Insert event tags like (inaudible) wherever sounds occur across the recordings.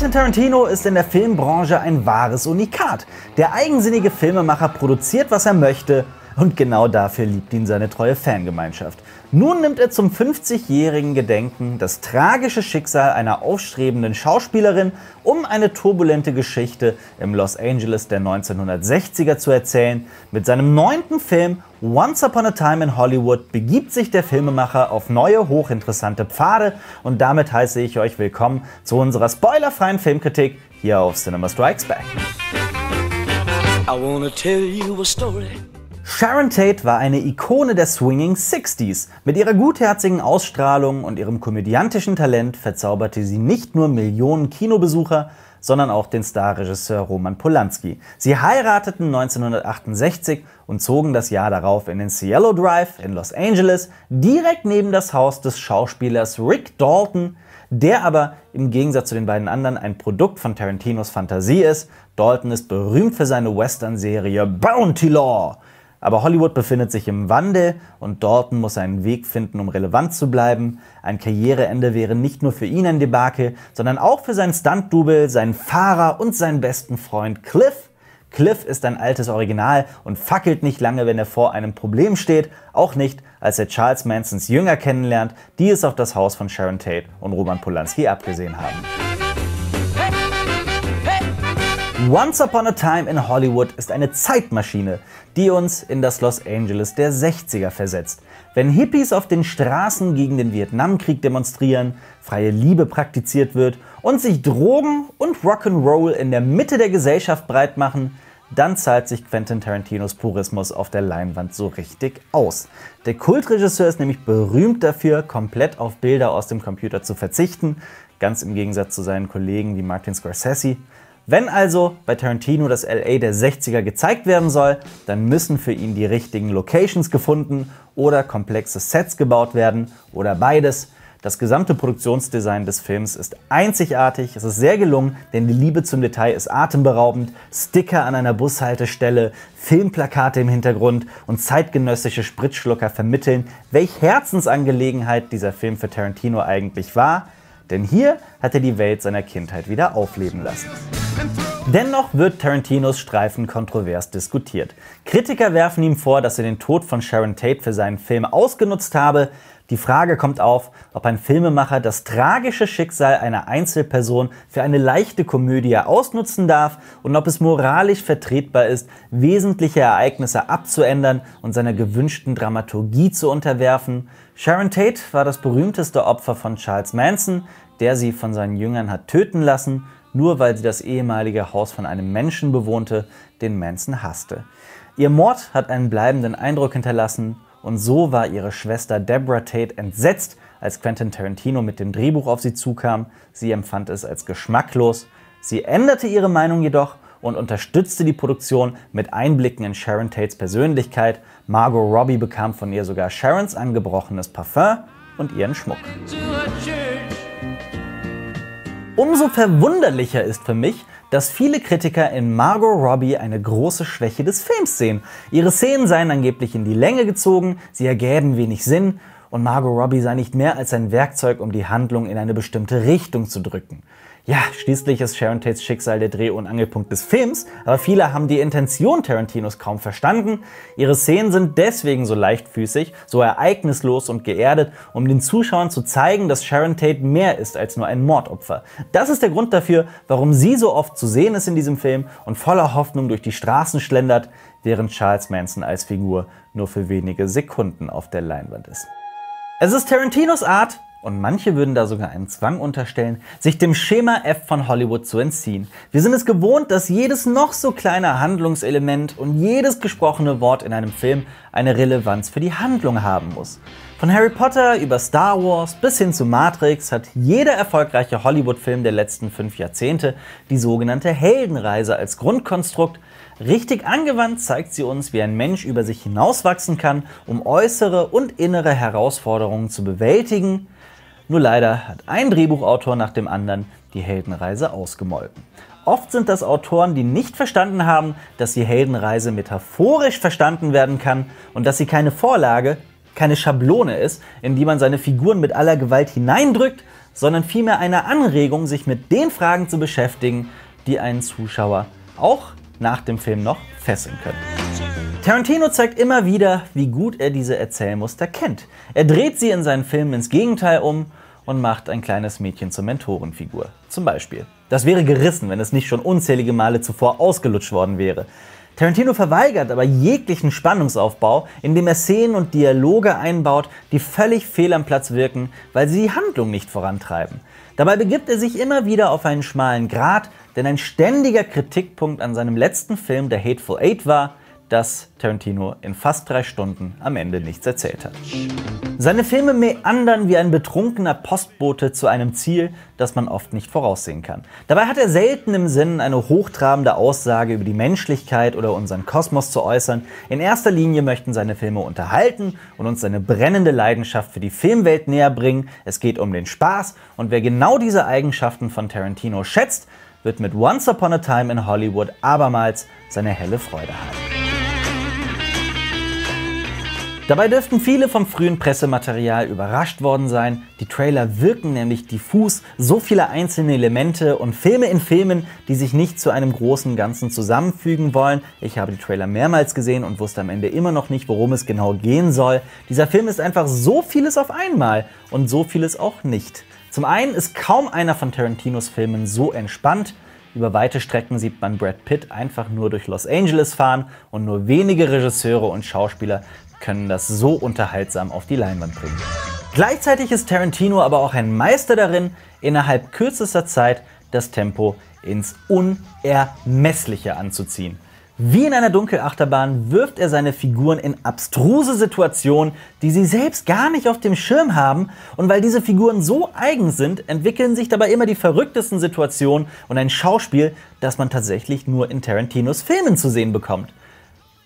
Quentin Tarantino ist in der Filmbranche ein wahres Unikat. Der eigensinnige Filmemacher produziert, was er möchte und genau dafür liebt ihn seine treue Fangemeinschaft. Nun nimmt er zum 50-jährigen Gedenken das tragische Schicksal einer aufstrebenden Schauspielerin, um eine turbulente Geschichte im Los Angeles der 1960er zu erzählen. Mit seinem neunten Film Once Upon a Time in Hollywood begibt sich der Filmemacher auf neue, hochinteressante Pfade. Und damit heiße ich euch willkommen zu unserer spoilerfreien Filmkritik hier auf Cinema Strikes Back. I wanna tell you a story. Sharon Tate war eine Ikone der Swinging 60s. Mit ihrer gutherzigen Ausstrahlung und ihrem komödiantischen Talent verzauberte sie nicht nur Millionen Kinobesucher, sondern auch den Starregisseur Roman Polanski. Sie heirateten 1968 und zogen das Jahr darauf in den Cielo Drive in Los Angeles, direkt neben das Haus des Schauspielers Rick Dalton, der aber im Gegensatz zu den beiden anderen ein Produkt von Tarantinos Fantasie ist. Dalton ist berühmt für seine Western-Serie Bounty Law aber Hollywood befindet sich im Wandel und Dalton muss einen Weg finden, um relevant zu bleiben. Ein Karriereende wäre nicht nur für ihn ein Debakel, sondern auch für seinen Stunt-Double, seinen Fahrer und seinen besten Freund Cliff. Cliff ist ein altes Original und fackelt nicht lange, wenn er vor einem Problem steht, auch nicht, als er Charles Mansons Jünger kennenlernt, die es auf das Haus von Sharon Tate und Roman Polanski abgesehen haben. Once Upon a Time in Hollywood ist eine Zeitmaschine, die uns in das Los Angeles der 60er versetzt. Wenn Hippies auf den Straßen gegen den Vietnamkrieg demonstrieren, freie Liebe praktiziert wird und sich Drogen und Rock'n'Roll in der Mitte der Gesellschaft breit machen, dann zahlt sich Quentin Tarantinos Purismus auf der Leinwand so richtig aus. Der Kultregisseur ist nämlich berühmt dafür, komplett auf Bilder aus dem Computer zu verzichten, ganz im Gegensatz zu seinen Kollegen wie Martin Scorsese wenn also bei Tarantino das LA der 60er gezeigt werden soll, dann müssen für ihn die richtigen Locations gefunden oder komplexe Sets gebaut werden oder beides. Das gesamte Produktionsdesign des Films ist einzigartig, es ist sehr gelungen, denn die Liebe zum Detail ist atemberaubend. Sticker an einer Bushaltestelle, Filmplakate im Hintergrund und zeitgenössische Spritschlucker vermitteln, welch Herzensangelegenheit dieser Film für Tarantino eigentlich war. Denn hier hat er die Welt seiner Kindheit wieder aufleben lassen. Dennoch wird Tarantinos Streifen kontrovers diskutiert. Kritiker werfen ihm vor, dass er den Tod von Sharon Tate für seinen Film ausgenutzt habe. Die Frage kommt auf, ob ein Filmemacher das tragische Schicksal einer Einzelperson für eine leichte Komödie ausnutzen darf und ob es moralisch vertretbar ist, wesentliche Ereignisse abzuändern und seiner gewünschten Dramaturgie zu unterwerfen. Sharon Tate war das berühmteste Opfer von Charles Manson, der sie von seinen Jüngern hat töten lassen, nur weil sie das ehemalige Haus von einem Menschen bewohnte, den Manson hasste. Ihr Mord hat einen bleibenden Eindruck hinterlassen und so war ihre Schwester Deborah Tate entsetzt, als Quentin Tarantino mit dem Drehbuch auf sie zukam. Sie empfand es als geschmacklos. Sie änderte ihre Meinung jedoch und unterstützte die Produktion mit Einblicken in Sharon Tates Persönlichkeit. Margot Robbie bekam von ihr sogar Sharons angebrochenes Parfum und ihren Schmuck. Umso verwunderlicher ist für mich, dass viele Kritiker in Margot Robbie eine große Schwäche des Films sehen. Ihre Szenen seien angeblich in die Länge gezogen, sie ergäben wenig Sinn und Margot Robbie sei nicht mehr als ein Werkzeug, um die Handlung in eine bestimmte Richtung zu drücken. Ja, schließlich ist Sharon Tates Schicksal der Dreh- und Angelpunkt des Films, aber viele haben die Intention Tarantinos kaum verstanden. Ihre Szenen sind deswegen so leichtfüßig, so ereignislos und geerdet, um den Zuschauern zu zeigen, dass Sharon Tate mehr ist als nur ein Mordopfer. Das ist der Grund dafür, warum sie so oft zu sehen ist in diesem Film und voller Hoffnung durch die Straßen schlendert, während Charles Manson als Figur nur für wenige Sekunden auf der Leinwand ist. Es ist Tarantinos Art, und manche würden da sogar einen Zwang unterstellen, sich dem Schema F von Hollywood zu entziehen. Wir sind es gewohnt, dass jedes noch so kleine Handlungselement und jedes gesprochene Wort in einem Film eine Relevanz für die Handlung haben muss. Von Harry Potter über Star Wars bis hin zu Matrix hat jeder erfolgreiche Hollywood-Film der letzten fünf Jahrzehnte die sogenannte Heldenreise als Grundkonstrukt. Richtig angewandt zeigt sie uns, wie ein Mensch über sich hinauswachsen kann, um äußere und innere Herausforderungen zu bewältigen. Nur leider hat ein Drehbuchautor nach dem anderen die Heldenreise ausgemolken. Oft sind das Autoren, die nicht verstanden haben, dass die Heldenreise metaphorisch verstanden werden kann und dass sie keine Vorlage, keine Schablone ist, in die man seine Figuren mit aller Gewalt hineindrückt, sondern vielmehr eine Anregung, sich mit den Fragen zu beschäftigen, die einen Zuschauer auch nach dem Film noch fesseln können. Tarantino zeigt immer wieder, wie gut er diese Erzählmuster kennt. Er dreht sie in seinen Filmen ins Gegenteil um und macht ein kleines Mädchen zur Mentorenfigur. Zum Beispiel das wäre gerissen, wenn es nicht schon unzählige Male zuvor ausgelutscht worden wäre. Tarantino verweigert aber jeglichen Spannungsaufbau, indem er Szenen und Dialoge einbaut, die völlig fehl am Platz wirken, weil sie die Handlung nicht vorantreiben. Dabei begibt er sich immer wieder auf einen schmalen Grat, denn ein ständiger Kritikpunkt an seinem letzten Film, der Hateful Eight, war, dass Tarantino in fast drei Stunden am Ende nichts erzählt hat. Seine Filme meandern wie ein betrunkener Postbote zu einem Ziel, das man oft nicht voraussehen kann. Dabei hat er selten im Sinn, eine hochtrabende Aussage über die Menschlichkeit oder unseren Kosmos zu äußern. In erster Linie möchten seine Filme unterhalten und uns seine brennende Leidenschaft für die Filmwelt näher bringen. Es geht um den Spaß und wer genau diese Eigenschaften von Tarantino schätzt, wird mit Once Upon a Time in Hollywood abermals seine helle Freude haben. Dabei dürften viele vom frühen Pressematerial überrascht worden sein. Die Trailer wirken nämlich diffus, so viele einzelne Elemente und Filme in Filmen, die sich nicht zu einem großen Ganzen zusammenfügen wollen. Ich habe die Trailer mehrmals gesehen und wusste am Ende immer noch nicht, worum es genau gehen soll. Dieser Film ist einfach so vieles auf einmal und so vieles auch nicht. Zum einen ist kaum einer von Tarantinos Filmen so entspannt. Über weite Strecken sieht man Brad Pitt einfach nur durch Los Angeles fahren und nur wenige Regisseure und Schauspieler können das so unterhaltsam auf die Leinwand bringen. Gleichzeitig ist Tarantino aber auch ein Meister darin, innerhalb kürzester Zeit das Tempo ins Unermessliche anzuziehen. Wie in einer Dunkelachterbahn wirft er seine Figuren in abstruse Situationen, die sie selbst gar nicht auf dem Schirm haben. Und weil diese Figuren so eigen sind, entwickeln sich dabei immer die verrücktesten Situationen und ein Schauspiel, das man tatsächlich nur in Tarantinos Filmen zu sehen bekommt.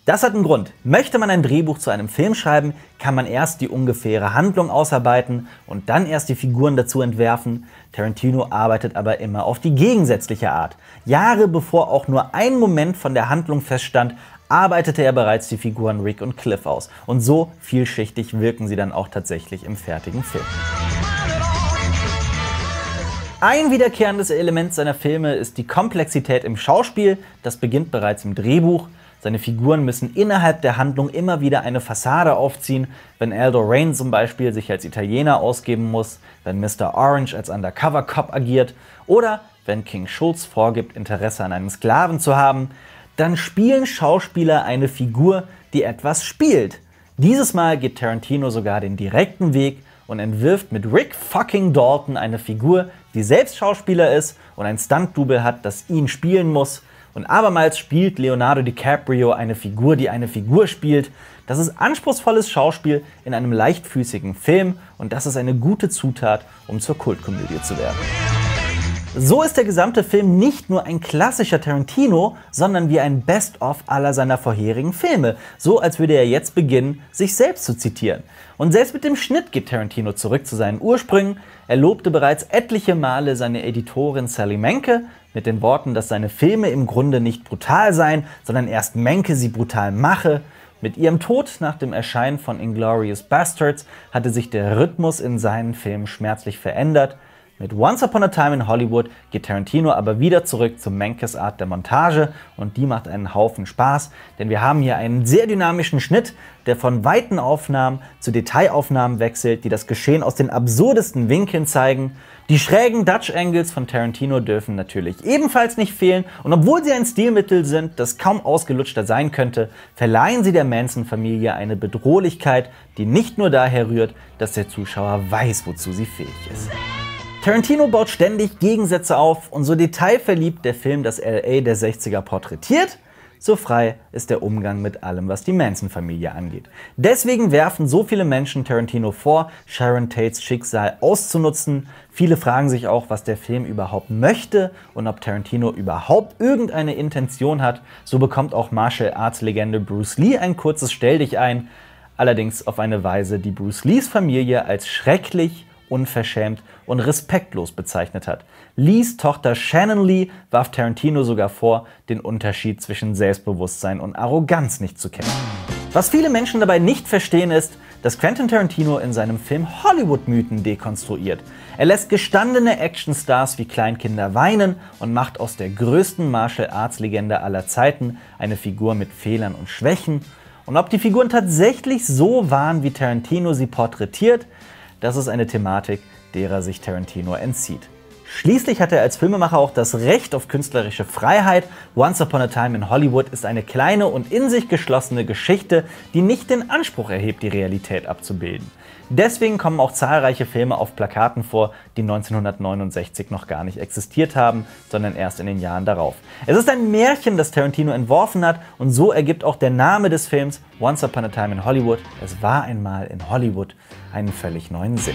Das hat einen Grund. Möchte man ein Drehbuch zu einem Film schreiben, kann man erst die ungefähre Handlung ausarbeiten und dann erst die Figuren dazu entwerfen. Tarantino arbeitet aber immer auf die gegensätzliche Art. Jahre bevor auch nur ein Moment von der Handlung feststand, arbeitete er bereits die Figuren Rick und Cliff aus. Und so vielschichtig wirken sie dann auch tatsächlich im fertigen Film. Ein wiederkehrendes Element seiner Filme ist die Komplexität im Schauspiel. Das beginnt bereits im Drehbuch. Seine Figuren müssen innerhalb der Handlung immer wieder eine Fassade aufziehen. Wenn Aldo Rain zum Beispiel sich als Italiener ausgeben muss, wenn Mr. Orange als Undercover Cop agiert oder wenn King Schulz vorgibt, Interesse an einem Sklaven zu haben, dann spielen Schauspieler eine Figur, die etwas spielt. Dieses Mal geht Tarantino sogar den direkten Weg und entwirft mit Rick fucking Dalton eine Figur, die selbst Schauspieler ist und ein Stunt-Double hat, das ihn spielen muss. Und abermals spielt Leonardo DiCaprio eine Figur, die eine Figur spielt. Das ist anspruchsvolles Schauspiel in einem leichtfüßigen Film und das ist eine gute Zutat, um zur Kultkomödie zu werden. So ist der gesamte Film nicht nur ein klassischer Tarantino, sondern wie ein Best-of aller seiner vorherigen Filme. So als würde er jetzt beginnen, sich selbst zu zitieren. Und selbst mit dem Schnitt geht Tarantino zurück zu seinen Ursprüngen. Er lobte bereits etliche Male seine Editorin Sally Menke mit den Worten, dass seine Filme im Grunde nicht brutal seien, sondern erst Menke sie brutal mache. Mit ihrem Tod nach dem Erscheinen von Inglorious Bastards hatte sich der Rhythmus in seinen Filmen schmerzlich verändert. Mit Once Upon a Time in Hollywood geht Tarantino aber wieder zurück zur Menkes Art der Montage und die macht einen Haufen Spaß, denn wir haben hier einen sehr dynamischen Schnitt, der von weiten Aufnahmen zu Detailaufnahmen wechselt, die das Geschehen aus den absurdesten Winkeln zeigen. Die schrägen Dutch Angles von Tarantino dürfen natürlich ebenfalls nicht fehlen und obwohl sie ein Stilmittel sind, das kaum ausgelutschter sein könnte, verleihen sie der Manson-Familie eine Bedrohlichkeit, die nicht nur daher rührt, dass der Zuschauer weiß, wozu sie fähig ist. Tarantino baut ständig Gegensätze auf und so detailverliebt der Film das LA der 60er porträtiert, so frei ist der Umgang mit allem, was die Manson-Familie angeht. Deswegen werfen so viele Menschen Tarantino vor, Sharon Tates Schicksal auszunutzen. Viele fragen sich auch, was der Film überhaupt möchte und ob Tarantino überhaupt irgendeine Intention hat. So bekommt auch Martial Arts Legende Bruce Lee ein kurzes Stell dich ein, allerdings auf eine Weise, die Bruce Lees Familie als schrecklich unverschämt und respektlos bezeichnet hat. Lees Tochter Shannon Lee warf Tarantino sogar vor, den Unterschied zwischen Selbstbewusstsein und Arroganz nicht zu kennen. Was viele Menschen dabei nicht verstehen ist, dass Quentin Tarantino in seinem Film Hollywood-Mythen dekonstruiert. Er lässt gestandene Actionstars wie Kleinkinder weinen und macht aus der größten Martial Arts-Legende aller Zeiten eine Figur mit Fehlern und Schwächen. Und ob die Figuren tatsächlich so waren, wie Tarantino sie porträtiert, das ist eine Thematik, derer sich Tarantino entzieht. Schließlich hat er als Filmemacher auch das Recht auf künstlerische Freiheit. Once Upon a Time in Hollywood ist eine kleine und in sich geschlossene Geschichte, die nicht den Anspruch erhebt, die Realität abzubilden. Deswegen kommen auch zahlreiche Filme auf Plakaten vor, die 1969 noch gar nicht existiert haben, sondern erst in den Jahren darauf. Es ist ein Märchen, das Tarantino entworfen hat und so ergibt auch der Name des Films Once Upon a Time in Hollywood, es war einmal in Hollywood, einen völlig neuen Sinn.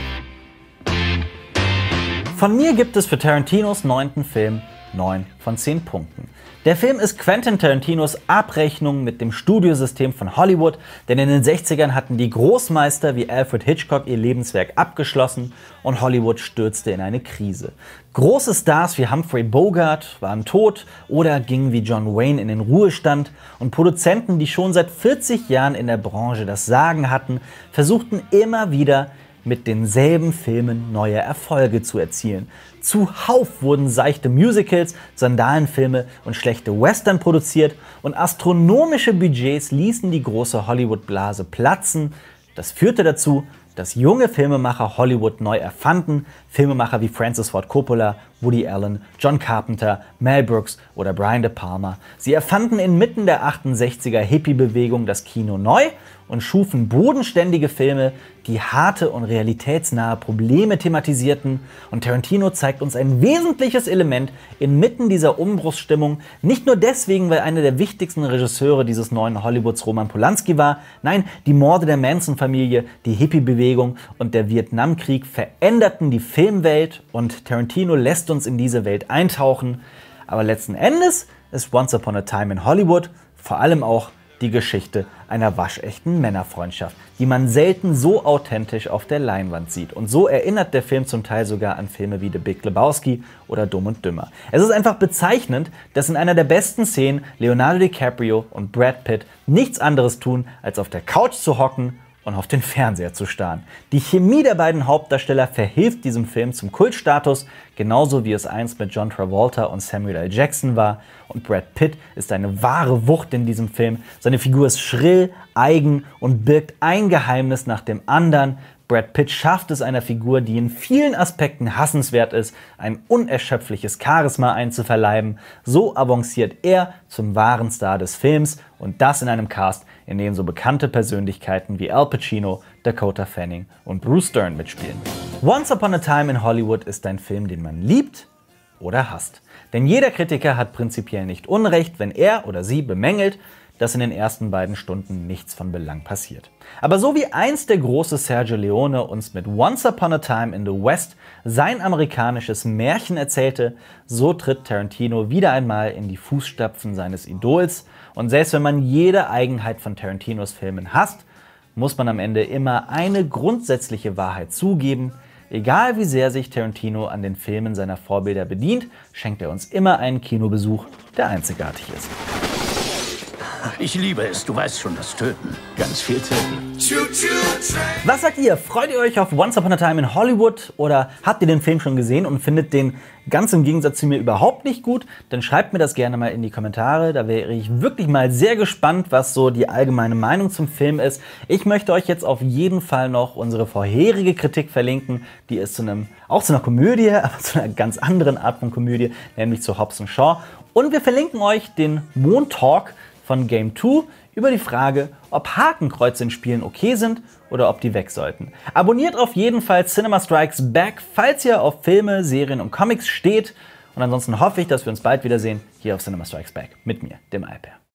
Von mir gibt es für Tarantinos neunten Film 9 von 10 Punkten. Der Film ist Quentin Tarantinos Abrechnung mit dem Studiosystem von Hollywood, denn in den 60ern hatten die Großmeister wie Alfred Hitchcock ihr Lebenswerk abgeschlossen und Hollywood stürzte in eine Krise. Große Stars wie Humphrey Bogart waren tot oder gingen wie John Wayne in den Ruhestand und Produzenten, die schon seit 40 Jahren in der Branche das Sagen hatten, versuchten immer wieder mit denselben Filmen neue Erfolge zu erzielen. Zuhauf wurden seichte Musicals, Sandalenfilme und schlechte Western produziert und astronomische Budgets ließen die große Hollywood-Blase platzen. Das führte dazu, dass junge Filmemacher Hollywood neu erfanden, Filmemacher wie Francis Ford Coppola Woody Allen, John Carpenter, Mel Brooks oder Brian De Palma. Sie erfanden inmitten der 68er Hippie-Bewegung das Kino neu und schufen bodenständige Filme, die harte und realitätsnahe Probleme thematisierten. Und Tarantino zeigt uns ein wesentliches Element inmitten dieser Umbruchsstimmung, nicht nur deswegen, weil einer der wichtigsten Regisseure dieses neuen Hollywoods Roman Polanski war, nein, die Morde der Manson-Familie, die Hippie-Bewegung und der Vietnamkrieg veränderten die Filmwelt und Tarantino lässt uns in diese Welt eintauchen. Aber letzten Endes ist Once Upon a Time in Hollywood vor allem auch die Geschichte einer waschechten Männerfreundschaft, die man selten so authentisch auf der Leinwand sieht. Und so erinnert der Film zum Teil sogar an Filme wie The Big Lebowski oder Dumm und Dümmer. Es ist einfach bezeichnend, dass in einer der besten Szenen Leonardo DiCaprio und Brad Pitt nichts anderes tun, als auf der Couch zu hocken und auf den Fernseher zu starren. Die Chemie der beiden Hauptdarsteller verhilft diesem Film zum Kultstatus, genauso wie es einst mit John Travolta und Samuel L. Jackson war. Und Brad Pitt ist eine wahre Wucht in diesem Film. Seine Figur ist schrill, eigen und birgt ein Geheimnis nach dem anderen, Brad Pitt schafft es einer Figur, die in vielen Aspekten hassenswert ist, ein unerschöpfliches Charisma einzuverleiben. So avanciert er zum wahren Star des Films und das in einem Cast, in dem so bekannte Persönlichkeiten wie Al Pacino, Dakota Fanning und Bruce Dern mitspielen. Once Upon a Time in Hollywood ist ein Film, den man liebt oder hasst. Denn jeder Kritiker hat prinzipiell nicht Unrecht, wenn er oder sie bemängelt, dass in den ersten beiden Stunden nichts von Belang passiert. Aber so wie einst der große Sergio Leone uns mit Once Upon a Time in the West sein amerikanisches Märchen erzählte, so tritt Tarantino wieder einmal in die Fußstapfen seines Idols. Und selbst wenn man jede Eigenheit von Tarantinos Filmen hasst, muss man am Ende immer eine grundsätzliche Wahrheit zugeben. Egal wie sehr sich Tarantino an den Filmen seiner Vorbilder bedient, schenkt er uns immer einen Kinobesuch, der einzigartig ist. Ich liebe es, du weißt schon, das Töten. Ganz viel Töten. Was sagt ihr? Freut ihr euch auf Once Upon a Time in Hollywood oder habt ihr den Film schon gesehen und findet den ganz im Gegensatz zu mir überhaupt nicht gut? Dann schreibt mir das gerne mal in die Kommentare. Da wäre ich wirklich mal sehr gespannt, was so die allgemeine Meinung zum Film ist. Ich möchte euch jetzt auf jeden Fall noch unsere vorherige Kritik verlinken. Die ist zu einem, auch zu einer Komödie, (laughs) aber zu einer ganz anderen Art von Komödie, nämlich zu Hobbs Shaw. Und wir verlinken euch den Moon Talk von Game 2 über die Frage, ob Hakenkreuze in Spielen okay sind oder ob die weg sollten. Abonniert auf jeden Fall Cinema Strikes Back, falls ihr auf Filme, Serien und Comics steht. Und ansonsten hoffe ich, dass wir uns bald wiedersehen hier auf Cinema Strikes Back mit mir, dem Alper.